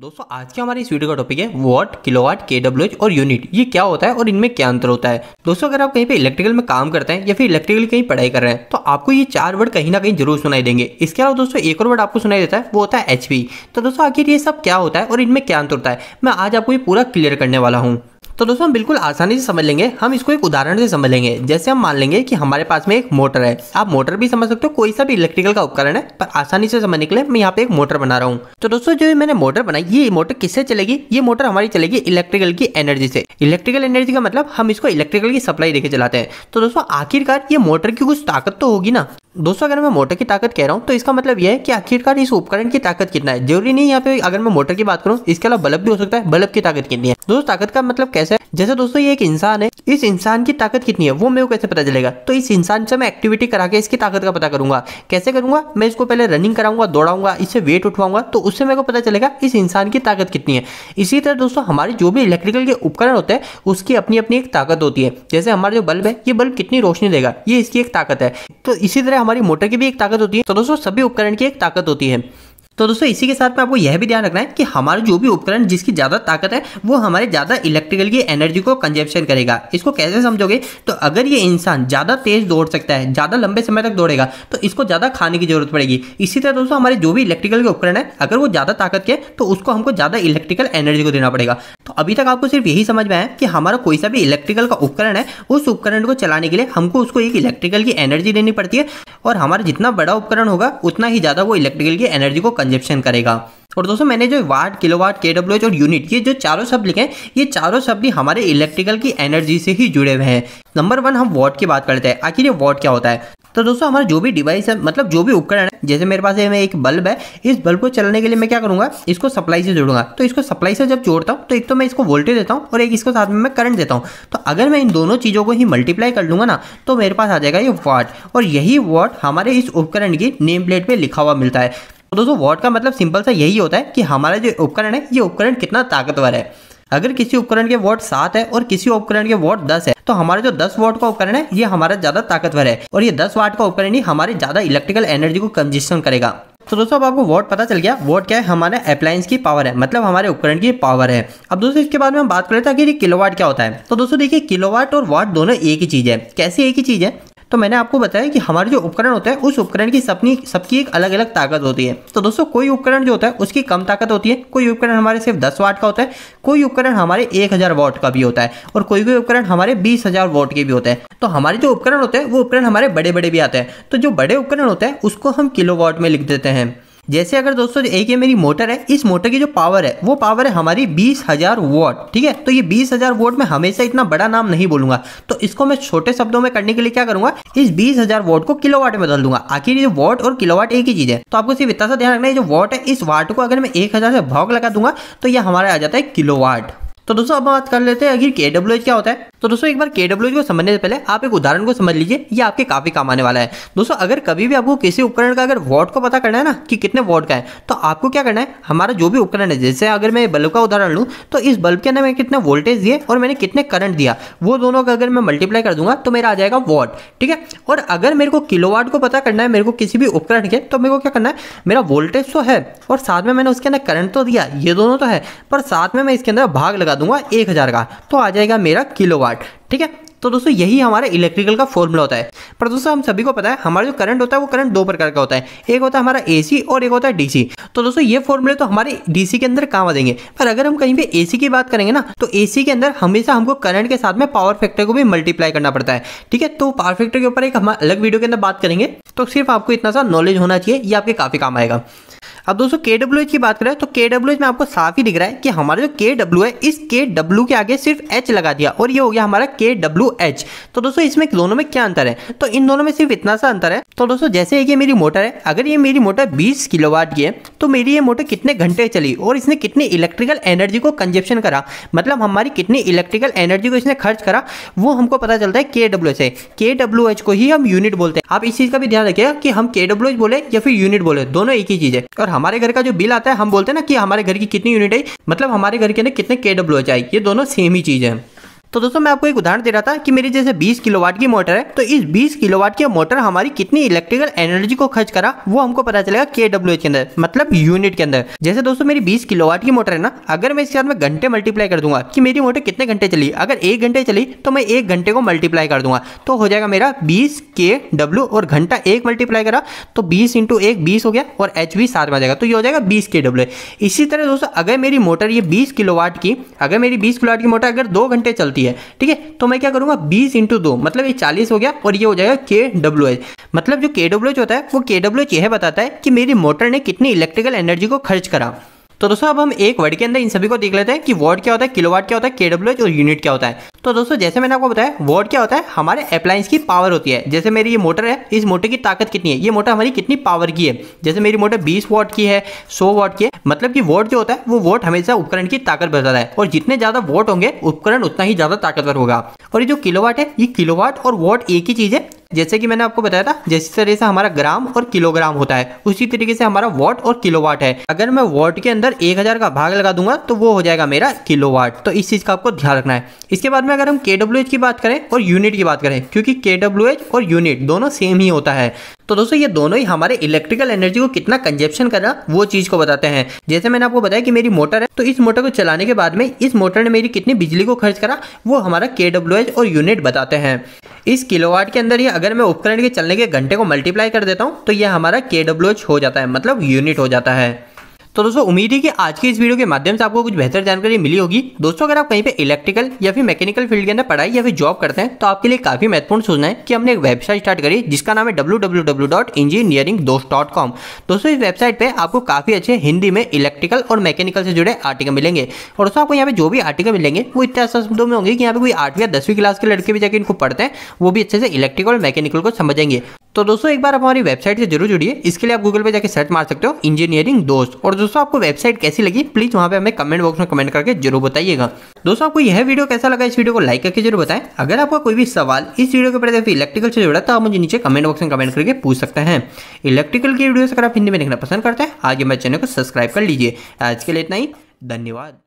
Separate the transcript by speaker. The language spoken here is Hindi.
Speaker 1: दोस्तों आज के हमारी इस वीडियो का टॉपिक है वॉट किलोवाट केडब्ल्यूएच और यूनिट ये क्या होता है और इनमें क्या अंतर होता है दोस्तों अगर आप कहीं पे इलेक्ट्रिकल में काम करते हैं या फिर इलेक्ट्रिकल कहीं पढ़ाई कर रहे हैं तो आपको ये चार वर्ड कहीं ना कहीं जरूर सुनाई देंगे इसके अलावा दोस्तों एक और वर्ड आपको सुनाई देता है वो होता है एच तो दोस्तों आखिर ये सब क्या होता है और इनमें क्या अंतर होता है मैं आज आपको ये पूरा क्लियर करने वाला हूँ तो दोस्तों हम बिल्कुल आसानी से समझ लेंगे हम इसको एक उदाहरण से समझ लेंगे जैसे हम मान लेंगे कि हमारे पास में एक मोटर है आप मोटर भी समझ सकते हो कोई सा भी इलेक्ट्रिकल का उपकरण है पर आसानी से समझने के लिए मैं यहाँ पे एक मोटर बना रहा हूँ तो दोस्तों जो मैंने मोटर बनाई ये मोटर किससे चलेगी ये मोटर हमारी चलेगी इलेक्ट्रिकल की एनर्जी से इलेक्ट्रिकल एनर्जी का मतलब हम इसको इलेक्ट्रिकल की सप्लाई देकर चलाते हैं तो दोस्तों आखिरकार ये मोटर की कुछ ताकत तो होगी ना दोस्तों अगर मैं मोटर की ताकत कह रहा हूँ तो इसका मतलब यह है कि आखिरकार इस उपकरण की ताकत कितना है जरूरी नहीं यहाँ पे अगर मैं मोटर की बात करूँ इसके अलावा बल्ब भी हो सकता है बल्ब की ताकत कितनी है दोस्तों ताकत का मतलब कैसे है जैसे दोस्तों ये एक इंसान है इस इंसान की ताकत कितनी है वो मेरे को कैसे पता चलेगा तो इस इंसान से मैं एक्टिविटी करा के इसकी ताकत का पता करूंगा कैसे करूंगा मैं इसको पहले रनिंग कराऊंगा दौड़ाऊंगा इससे वेट उठवाऊंगा तो उससे मेरे को पता चलेगा इस इंसान की ताकत कितनी है इसी तरह दोस्तों हमारे जो भी इलेक्ट्रिकल के उपकरण होते हैं उसकी अपनी अपनी एक ताकत होती है जैसे हमारा जो बल्ब है ये बल्ब कितनी रोशनी देगा ये इसकी एक ताकत है तो इसी तरह हमारी मोटर की भी एक ताकत होती है तो दोस्तों सभी उपकरण की एक ताकत होती है तो दोस्तों इसी के साथ में आपको यह भी ध्यान रखना है कि हमारे जो भी उपकरण जिसकी ज़्यादा ताकत है वो हमारे ज़्यादा इलेक्ट्रिकल की एनर्जी को कंजप्शन करेगा इसको कैसे समझोगे तो अगर ये इंसान ज़्यादा तेज़ दौड़ सकता है ज़्यादा लंबे समय तक दौड़ेगा तो इसको ज़्यादा खाने की जरूरत पड़ेगी इसी तरह दोस्तों हमारे जो भी इलेक्ट्रिकल के उपकरण है अगर वो ज़्यादा ताकत के तो उसको हमको ज़्यादा इलेक्ट्रिकल एनर्जी को देना पड़ेगा तो अभी तक आपको सिर्फ यही समझ में आया कि हमारा कोई सा भी इलेक्ट्रिकल का उपकरण है उस उपकरण को चलाने के लिए हमको उसको एक इलेक्ट्रिकल की एनर्जी देनी पड़ती है और हमारा जितना बड़ा उपकरण होगा उतना ही ज़्यादा वो इलेक्ट्रिकल की एनर्जी को कंजप्शन करेगा और दोस्तों मैंने जो watt kilowatt K W H और यूनिट ये जो चारों शब्द लिखे हैं ये चारों शब्द भी हमारे इलेक्ट्रिकल की एनर्जी से ही जुड़े हुए हैं नंबर वन हम वाट की बात करते हैं आखिर ये वाट क्या होता है तो दोस्तों हमारा जो भी डिवाइस है मतलब जो भी उपकरण है जैसे मेरे पास एक बल्ब है इस बल्ब को चलने के लिए मैं क्या करूंगा इसको सप्लाई से जोड़ूंगा तो इसको सप्लाई से जब जोड़ता हूँ तो एक तो मैं इसको वोल्टेज देता हूँ और एक इसको साथ में मैं करंट देता हूँ तो अगर मैं इन दोनों चीज़ों को ही मल्टीप्लाई कर लूंगा ना तो मेरे पास आ जाएगा ये वाट और यही वाट हमारे इस उपकरण की नेम प्लेट पर लिखा हुआ मिलता है तो दोस्तों वॉट का मतलब सिंपल सा यही होता है कि हमारा जो उपकरण है ये उपकरण कितना ताकतवर है अगर किसी उपकरण के वॉट सात है और किसी उपकरण के वॉट दस है तो हमारे जो दस वॉट का उपकरण है ये हमारा ज्यादा ताकतवर है और ये दस वाट का उपकरण ही हमारे ज्यादा इलेक्ट्रिकल एनर्जी को कंजिस्टन करेगा तो दोस्तों अब आपको वॉट पता चल गया वॉट क्या है हमारे अप्लायंस की पावर है मतलब हमारे उपकरण की पावर है अब दोस्तों इसके बाद में हम बात कर लेते हैं कि किलोवाट क्या होता है तो दोस्तों देखिए किलोवाट और वाट दोनों एक ही चीज़ है कैसे एक ही चीज़ है तो मैंने आपको बताया कि हमारे जो उपकरण होता है उस उपकरण की सबनी सबकी एक अलग अलग ताकत होती है तो दोस्तों कोई उपकरण जो होता है उसकी कम ताकत होती है कोई उपकरण हमारे सिर्फ दस वाट का होता है कोई उपकरण हमारे एक हज़ार वाट का भी होता है और कोई कोई उपकरण हमारे बीस हज़ार वाट के भी होते हैं तो हमारे जो उपकरण होते हैं वो उपकरण हमारे बड़े बड़े भी आते हैं तो जो बड़े उपकरण होते हैं उसको हम किलो में लिख देते हैं जैसे अगर दोस्तों एक ये मेरी मोटर है इस मोटर की जो पावर है वो पावर है हमारी बीस हजार वोट ठीक है तो ये बीस हजार वोट में हमेशा इतना बड़ा नाम नहीं बोलूंगा तो इसको मैं छोटे शब्दों में करने के लिए क्या करूंगा इस बीस हजार वोट को किलो वाट में बदल दूंगा आखिर ये वोट और किलो वाट एक ही चीज है तो आपको सिर्फ इतना सा ध्यान रखना है जो वोट है इस वाट को अगर मैं एक हजार से भाग लगा दूंगा तो ये हमारा आ जाता है किलो वाट तो दोस्तों अब बात कर लेते हैं अगर के क्या होता है तो दोस्तों एक बार के को समझने से पहले आप एक उदाहरण को समझ लीजिए ये आपके काफी काम आने वाला है दोस्तों अगर कभी भी आपको किसी उपकरण का अगर वॉट को पता करना है ना कि कितने वॉट का है तो आपको क्या करना है हमारा जो भी उपकरण है जैसे अगर मैं बल्ब का उदाहरण लूँ तो इस बल्ब के अंदर मैंने कितने वोल्टेज दिए और मैंने कितने करंट दिया वो दोनों का अगर मैं मल्टीप्लाई कर दूंगा तो मेरा आ जाएगा वॉट ठीक है और अगर मेरे को किलो को पता करना है मेरे को किसी भी उपकरण के तो मेरे को क्या करना है मेरा वोल्टेज तो है और साथ में मैंने उसके अंदर करंट तो दिया ये दोनों तो है पर साथ में मैं इसके अंदर भाग लगा दूंगा एक हजार का तो आ जाएगा मेरा किलो वाट ठीक है तो दोस्तों यही हमारा इलेक्ट्रिकल का फॉर्मूला होता है पर दोस्तों हम सभी को पता है हमारा जो करंट होता है वो करंट दो प्रकार का होता है एक होता है हमारा एसी और एक होता है डीसी तो दोस्तों ये फॉर्मूले तो हमारे डीसी के अंदर काम आ देंगे पर अगर हम कहीं पे एसी की बात करेंगे ना तो एसी के अंदर हमेशा हमको करंट के साथ में पावर फैक्टर को भी मल्टीप्लाई करना पड़ता है ठीक है तो पावर फैक्टर के ऊपर एक हम अलग वीडियो के अंदर बात करेंगे तो सिर्फ आपको इतना सा नॉलेज होना चाहिए ये आपके काफ़ी काम आएगा अब दोस्तों के डब्ल्यू एच की बात करें तो के डब्ल्यू एच में आपको साफ ही दिख रहा है कि हमारा जो के डब्ल्यू है इस के डब्ल्यू के आगे सिर्फ एच लगा दिया और ये हो गया हमारा के डब्ल्यू एच तो दोस्तों इसमें दोनों में क्या अंतर है तो इन दोनों में सिर्फ इतना सा अंतर है तो दोस्तों जैसे ये मेरी मोटर है अगर ये मेरी मोटर बीस किलोवाट की है तो मेरी ये मोटर कितने घंटे चली और इसने कितनी इलेक्ट्रिकल एनर्जी को कंजप्शन करा मतलब हमारी कितनी इलेक्ट्रिकल एनर्जी को इसने खर्च करा वो हमको पता चलता है के डब्ल्यू से के डब्ल्यू एच को ही हम यूनिट बोलते हैं आप इस चीज़ का भी ध्यान रखिएगा कि हम के डब्ल्यू एच बोले या फिर यूनिट बोले दोनों एक ही चीज़ है और हमारे घर का जो बिल आता है हम बोलते हैं ना कि हमारे घर की कितनी यूनिट आई मतलब हमारे घर के अंदर कितने के डब्ल्यू एच आई ये दोनों सेम ही चीज़ है तो दोस्तों मैं आपको एक उदाहरण दे रहा था कि मेरी जैसे 20 किलोवाट की मोटर है तो इस 20 किलोवाट की मोटर हमारी कितनी इलेक्ट्रिकल एनर्जी को खर्च करा वो हमको पता चलेगा के डब्ल्यू के अंदर मतलब यूनिट के अंदर जैसे दोस्तों मेरी 20 किलोवाट की मोटर है ना अगर मैं इसके साथ में घंटे मल्टीप्लाई कर दूंगा कि मेरी मोटर कितने घंटे चली अगर एक घंटे चली तो मैं एक घंटे को मल्टीप्लाई कर दूंगा तो हो जाएगा मेरा बीस के डब्ल्यू और घंटा एक मल्टीप्लाई करा तो बीस इंटू एक बीस हो गया और एच वी साथ में आ जाएगा तो ये हो जाएगा बीस के डब्ल्यू इसी तरह दोस्तों अगर मेरी मोटर ये बीस किलोवाट की अगर मेरी बीस किलोवाट की मोटर अगर दो घंटे चलती है है ठीक है तो मैं क्या करूंगा बीस इंटू दो मतलब ये चालीस हो गया और ये हो जाएगा के डब्ल्यू एच मतलब जो के डब्ल्यू एच होता है वो के डब्ल्यू एच यह बताता है कि मेरी मोटर ने कितनी इलेक्ट्रिकल एनर्जी को खर्च करा तो दोस्तों अब हम एक वर्ड के अंदर इन सभी को देख लेते हैं कि वर्ड क्या होता है किलोवाट क्या होता है केडब्ल्यू और यूनिट क्या होता है तो दोस्तों जैसे मैंने आपको बताया वर्ड क्या होता है हमारे अप्लाइंस की पावर होती है जैसे मेरी ये मोटर है इस मोटर की ताकत कितनी है ये मोटर हमारी कितनी पावर की है जैसे मेरी मोटर बीस वॉट की है सौ वॉट की है मतलब कि वोट जो होता है वो वोट हमेशा उपकरण की ताकत बताता है और जितने ज्यादा वोट होंगे उपकरण उतना ही ज्यादा ताकतवर होगा और ये जो किलोवाट है ये किलोवाट और वोट एक ही चीज है जैसे कि मैंने आपको बताया था जिस तरह से हमारा ग्राम और किलोग्राम होता है उसी तरीके से हमारा वॉट और किलोवाट है अगर मैं वॉट के अंदर एक हजार का भाग लगा दूंगा तो वो हो जाएगा मेरा किलोवाट तो इस चीज का आपको ध्यान रखना है इसके बाद में अगर हम के की बात करें और यूनिट की बात करें क्योंकि के और यूनिट दोनों सेम ही होता है तो दोस्तों ये दोनों ही हमारे इलेक्ट्रिकल एनर्जी को कितना कर रहा वो चीज़ को बताते हैं जैसे मैंने आपको बताया कि मेरी मोटर है तो इस मोटर को चलाने के बाद में इस मोटर ने मेरी कितनी बिजली को खर्च करा वो हमारा के और यूनिट बताते हैं इस किलोवाट के अंदर ही अगर मैं उपकरण के चलने के घंटे को मल्टीप्लाई कर देता हूँ तो यह हमारा के हो जाता है मतलब यूनिट हो जाता है तो दोस्तों उम्मीद है कि आज की इस वीडियो के माध्यम से आपको कुछ बेहतर जानकारी मिली होगी दोस्तों अगर आप कहीं पे इलेक्ट्रिकल या फिर मैकेनिकल फील्ड के अंदर पढ़ाई या फिर जॉब करते हैं तो आपके लिए काफी महत्वपूर्ण सूचना है कि हमने एक वेबसाइट स्टार्ट करी जिसका नाम है कॉम दोस्तों इस वेबसाइट पर आपको काफी अच्छे हिंदी में इलेक्ट्रिकल और मैकेनिकल से जुड़े आर्टिकल मिलेंगे और दोस्तों आपको यहाँ पे जो भी आर्टिकल मिलेंगे वो इतने शब्दों में होंगे कि यहाँ पे कोई आठवीं या दसवीं क्लास के लड़के भी जाकर इनको पढ़ते हैं वो भी अच्छे से इलेक्ट्रिकल और मैकेनिकल को समझेंगे तो दोस्तों एक बार आप हमारी वेबसाइट से जरूर जुड़िए इसके लिए आप गूगल पे जाकर सर्च मार सकते हो इंजीनियरिंग दोस्त और दोस्तों आपको वेबसाइट कैसी लगी प्लीज वहाँ पे हमें कमेंट बॉक्स में कमेंट करके जरूर बताइएगा दोस्तों आपको यह वीडियो कैसा लगा इस वीडियो को लाइक करके जरूर बताएं अगर आपका कोई भी सवाल इस वीडियो के प्रति इलेक्ट्रिकल से जुड़ा तो आप मुझे नीचे कमेंट बॉक्स में कमेंट करके पूछ सकते हैं इलेक्ट्रिकल की वीडियो अगर आप हिंदी में देखना पसंद करते हैं आगे मेरे चैनल को सब्सक्राइब कर लीजिए आज के लिए इतना ही धन्यवाद